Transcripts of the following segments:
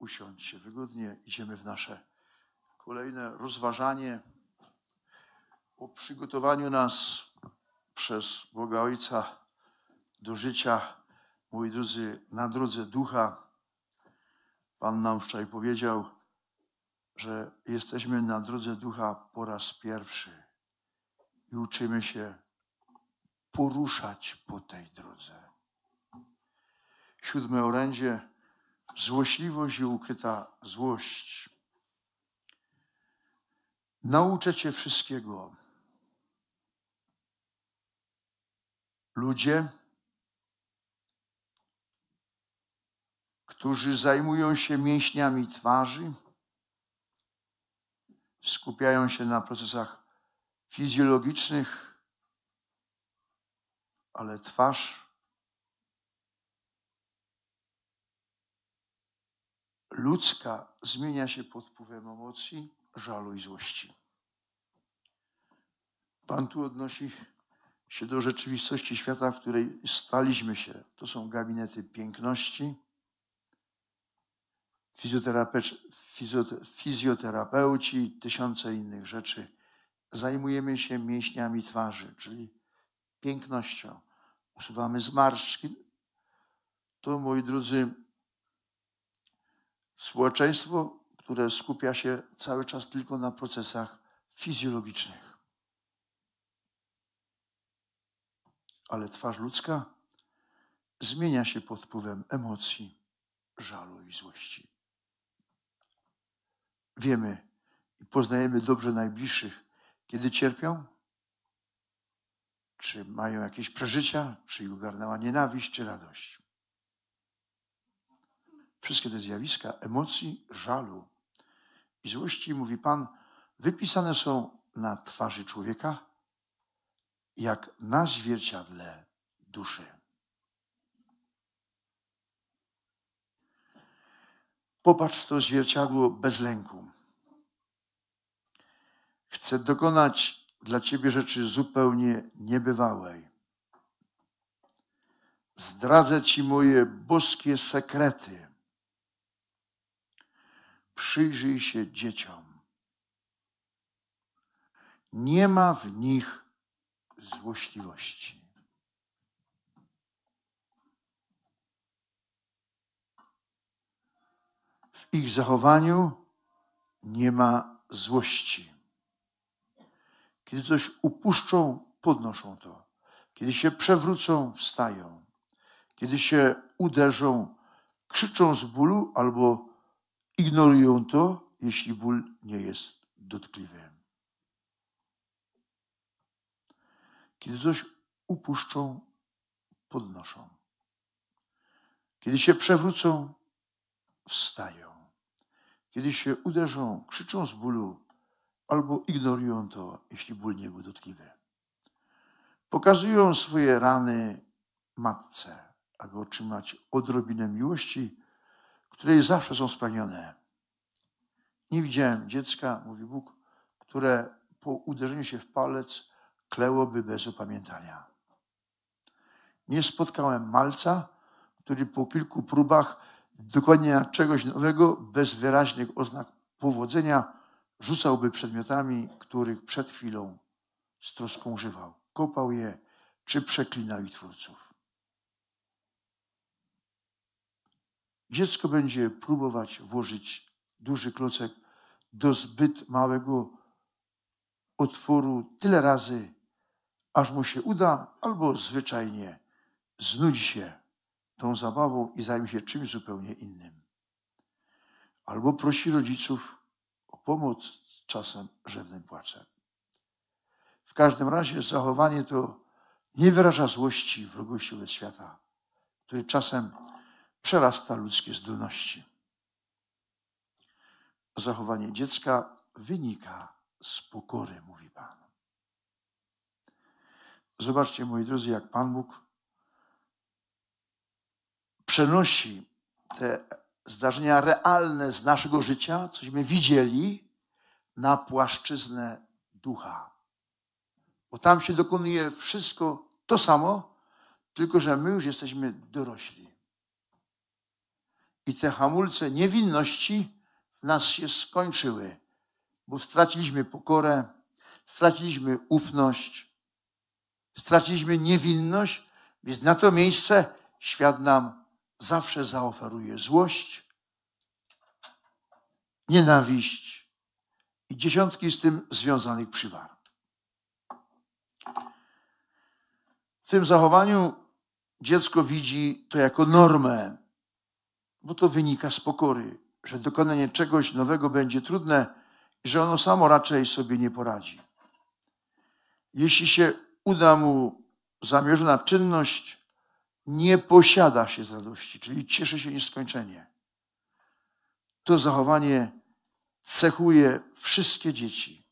usiądźcie wygodnie. Idziemy w nasze kolejne rozważanie o przygotowaniu nas przez Boga Ojca do życia. Moi drodzy, na drodze ducha. Pan nam wczoraj powiedział, że jesteśmy na drodze ducha po raz pierwszy i uczymy się poruszać po tej drodze. Siódme orędzie złośliwość i ukryta złość. Nauczę Cię wszystkiego. Ludzie, którzy zajmują się mięśniami twarzy, skupiają się na procesach fizjologicznych, ale twarz ludzka zmienia się pod wpływem emocji, żalu i złości. Pan tu odnosi się do rzeczywistości świata, w której staliśmy się. To są gabinety piękności, fizjote, fizjoterapeuci i tysiące innych rzeczy. Zajmujemy się mięśniami twarzy, czyli pięknością. Usuwamy zmarszczki. To, moi drodzy, Społeczeństwo, które skupia się cały czas tylko na procesach fizjologicznych. Ale twarz ludzka zmienia się pod wpływem emocji, żalu i złości. Wiemy i poznajemy dobrze najbliższych, kiedy cierpią, czy mają jakieś przeżycia, czy ich ogarnęła nienawiść, czy radość. Wszystkie te zjawiska emocji, żalu i złości, mówi Pan, wypisane są na twarzy człowieka, jak na zwierciadle duszy. Popatrz w to zwierciadło bez lęku. Chcę dokonać dla ciebie rzeczy zupełnie niebywałej. Zdradzę ci moje boskie sekrety przyjrzyj się dzieciom. Nie ma w nich złośliwości. W ich zachowaniu nie ma złości. Kiedy coś upuszczą, podnoszą to. Kiedy się przewrócą, wstają. Kiedy się uderzą, krzyczą z bólu albo ignorują to, jeśli ból nie jest dotkliwy. Kiedy coś upuszczą, podnoszą. Kiedy się przewrócą, wstają. Kiedy się uderzą, krzyczą z bólu albo ignorują to, jeśli ból nie był dotkliwy. Pokazują swoje rany matce, aby otrzymać odrobinę miłości które zawsze są spełnione. Nie widziałem dziecka, mówi Bóg, które po uderzeniu się w palec klełoby bez upamiętania. Nie spotkałem malca, który po kilku próbach dokonania czegoś nowego bez wyraźnych oznak powodzenia rzucałby przedmiotami, których przed chwilą z troską używał, kopał je czy przeklinał ich twórców. Dziecko będzie próbować włożyć duży klocek do zbyt małego otworu tyle razy, aż mu się uda, albo zwyczajnie znudzi się tą zabawą i zajmie się czymś zupełnie innym. Albo prosi rodziców o pomoc z czasem rzewnym płaczem. W każdym razie zachowanie to nie wyraża złości, wrogości wobec świata, który czasem przerasta ludzkie zdolności. Zachowanie dziecka wynika z pokory, mówi Pan. Zobaczcie, moi drodzy, jak Pan Bóg przenosi te zdarzenia realne z naszego życia, cośmy widzieli, na płaszczyznę ducha. Bo tam się dokonuje wszystko to samo, tylko że my już jesteśmy dorośli i te hamulce niewinności w nas się skończyły, bo straciliśmy pokorę, straciliśmy ufność, straciliśmy niewinność, więc na to miejsce świat nam zawsze zaoferuje złość, nienawiść i dziesiątki z tym związanych przywar. W tym zachowaniu dziecko widzi to jako normę, bo to wynika z pokory, że dokonanie czegoś nowego będzie trudne i że ono samo raczej sobie nie poradzi. Jeśli się uda mu zamierzona czynność, nie posiada się z radości, czyli cieszy się nieskończenie. To zachowanie cechuje wszystkie dzieci,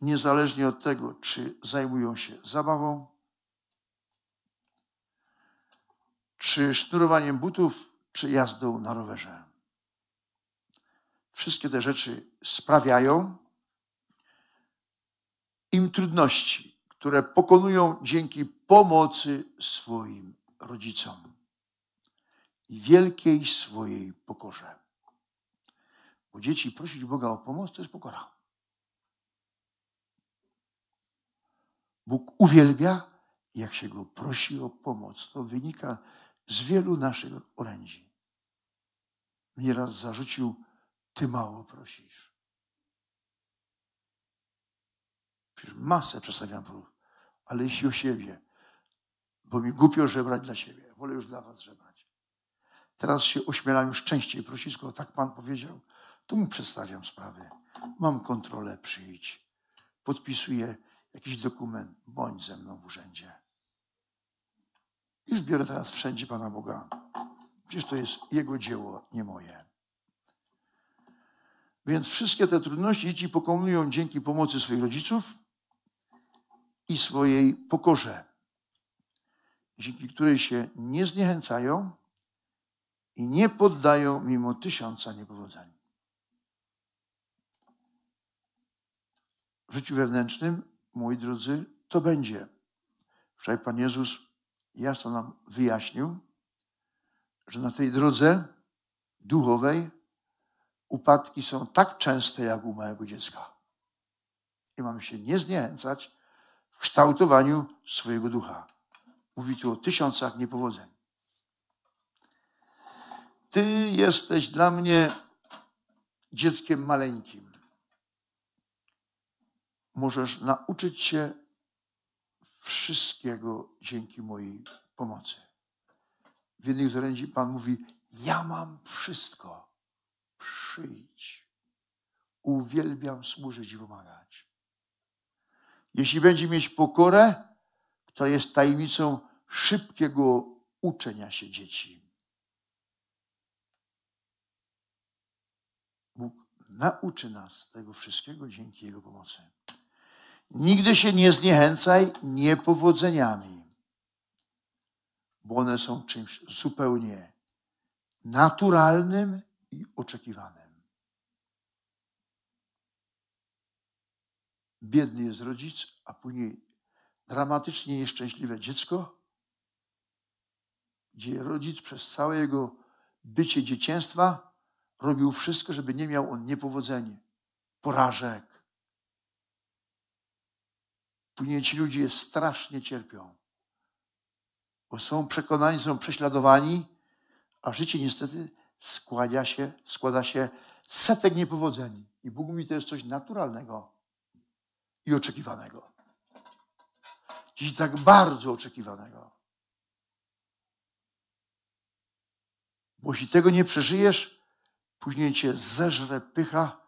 niezależnie od tego, czy zajmują się zabawą, czy sznurowaniem butów, czy na rowerze. Wszystkie te rzeczy sprawiają im trudności, które pokonują dzięki pomocy swoim rodzicom i wielkiej swojej pokorze. Bo dzieci prosić Boga o pomoc to jest pokora. Bóg uwielbia, jak się go prosi o pomoc. To wynika z wielu naszych orędzi. Nieraz zarzucił, ty mało prosisz. Przecież masę przedstawiam prób, ale jeśli o siebie, bo mi głupio żebrać dla siebie, wolę już dla was żebrać. Teraz się ośmielam już częściej prosić, skoro tak Pan powiedział, to mu przedstawiam sprawy. Mam kontrolę, przyjdź. Podpisuję jakiś dokument, bądź ze mną w urzędzie. Już biorę teraz wszędzie Pana Boga. Przecież to jest Jego dzieło, nie moje. Więc wszystkie te trudności dzieci pokonują dzięki pomocy swoich rodziców i swojej pokorze, dzięki której się nie zniechęcają i nie poddają mimo tysiąca niepowodzeń. W życiu wewnętrznym, moi drodzy, to będzie. Wczoraj Pan Jezus jasno nam wyjaśnił, że na tej drodze duchowej upadki są tak częste jak u małego dziecka. I mamy się nie zniechęcać w kształtowaniu swojego ducha. Mówi tu o tysiącach niepowodzeń. Ty jesteś dla mnie dzieckiem maleńkim. Możesz nauczyć się wszystkiego dzięki mojej pomocy. W jednym z orędzi Pan mówi: Ja mam wszystko. Przyjdź. Uwielbiam służyć i pomagać. Jeśli będzie mieć pokorę, która jest tajemnicą szybkiego uczenia się dzieci. Bóg nauczy nas tego wszystkiego dzięki Jego pomocy. Nigdy się nie zniechęcaj niepowodzeniami, bo one są czymś zupełnie naturalnym i oczekiwanym. Biedny jest rodzic, a później dramatycznie nieszczęśliwe dziecko, gdzie rodzic przez całe jego bycie dzieciństwa robił wszystko, żeby nie miał on niepowodzeń, porażek, Później ci ludzie strasznie cierpią, bo są przekonani, są prześladowani, a życie niestety składa się, składa się setek niepowodzeń. I Bóg mi to jest coś naturalnego i oczekiwanego. Dziś tak bardzo oczekiwanego. Bo jeśli tego nie przeżyjesz, później cię zeżre pycha,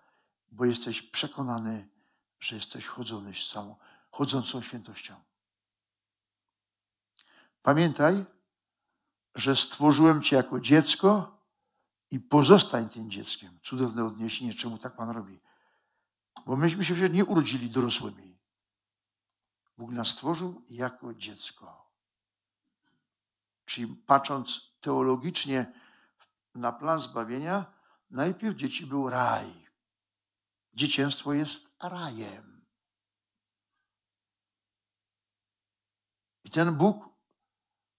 bo jesteś przekonany, że jesteś chodzony z chodzącą świętością. Pamiętaj, że stworzyłem Cię jako dziecko i pozostań tym dzieckiem. Cudowne odniesienie, czemu tak Pan robi. Bo myśmy się przecież nie urodzili dorosłymi. Bóg nas stworzył jako dziecko. Czyli patrząc teologicznie na plan zbawienia, najpierw dzieci był raj. Dziecięstwo jest rajem. ten Bóg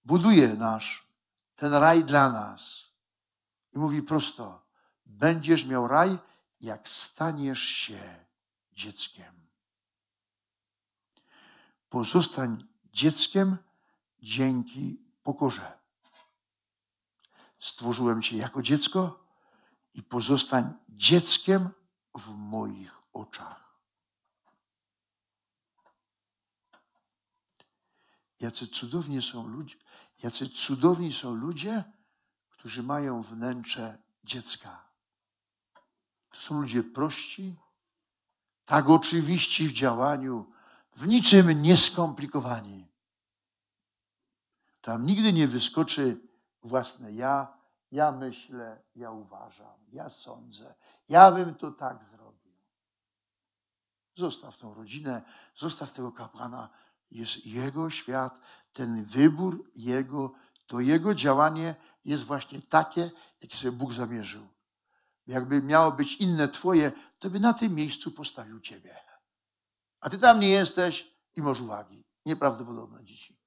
buduje nasz, ten raj dla nas. I mówi prosto: będziesz miał raj, jak staniesz się dzieckiem. Pozostań dzieckiem dzięki pokorze. Stworzyłem cię jako dziecko i pozostań dzieckiem w moich oczach. jacy cudowni są ludzie, jacy cudowni są ludzie, którzy mają wnętrze dziecka. To są ludzie prości, tak oczywiści w działaniu, w niczym nieskomplikowani. Tam nigdy nie wyskoczy własne ja, ja myślę, ja uważam, ja sądzę, ja bym to tak zrobił. Zostaw tą rodzinę, zostaw tego kapłana, jest Jego świat, ten wybór Jego, to Jego działanie jest właśnie takie, jakie sobie Bóg zamierzył. Jakby miało być inne Twoje, to by na tym miejscu postawił Ciebie. A Ty tam nie jesteś i masz uwagi. Nieprawdopodobne dzieci.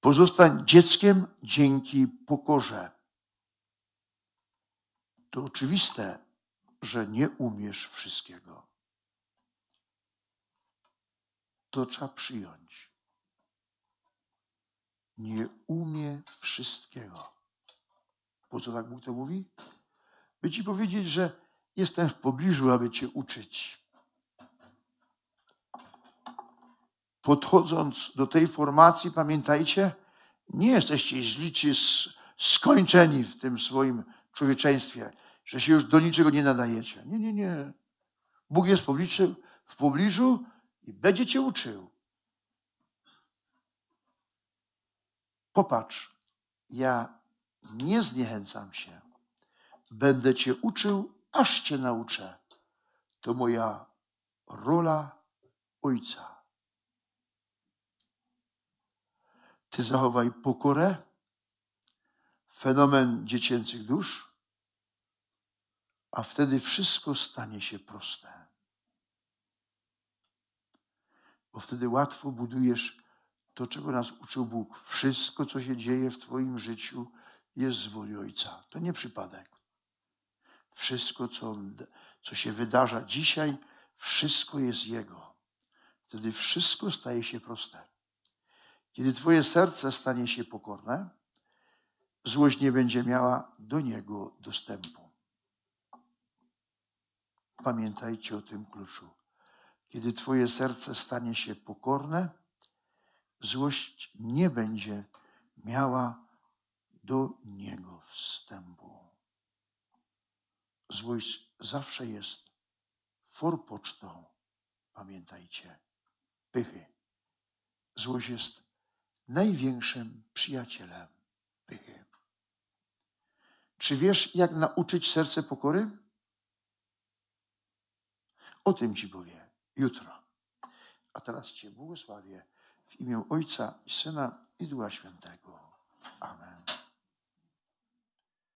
Pozostań dzieckiem dzięki pokorze. To oczywiste, że nie umiesz wszystkiego to trzeba przyjąć. Nie umie wszystkiego. Po co tak Bóg to mówi? By ci powiedzieć, że jestem w pobliżu, aby cię uczyć. Podchodząc do tej formacji, pamiętajcie, nie jesteście źli czy skończeni w tym swoim człowieczeństwie, że się już do niczego nie nadajecie. Nie, nie, nie. Bóg jest w pobliżu, w pobliżu i będzie cię uczył. Popatrz, ja nie zniechęcam się. Będę cię uczył, aż cię nauczę. To moja rola ojca. Ty zachowaj pokorę, fenomen dziecięcych dusz, a wtedy wszystko stanie się proste bo wtedy łatwo budujesz to, czego nas uczył Bóg. Wszystko, co się dzieje w Twoim życiu, jest z woli Ojca. To nie przypadek. Wszystko, co, co się wydarza dzisiaj, wszystko jest Jego. Wtedy wszystko staje się proste. Kiedy Twoje serce stanie się pokorne, złość nie będzie miała do niego dostępu. Pamiętajcie o tym kluczu. Kiedy Twoje serce stanie się pokorne, złość nie będzie miała do niego wstępu. Złość zawsze jest forpocztą, pamiętajcie, pychy. Złość jest największym przyjacielem pychy. Czy wiesz, jak nauczyć serce pokory? O tym ci powiem jutro. A teraz Cię błogosławię w imię Ojca i Syna i Ducha Świętego. Amen.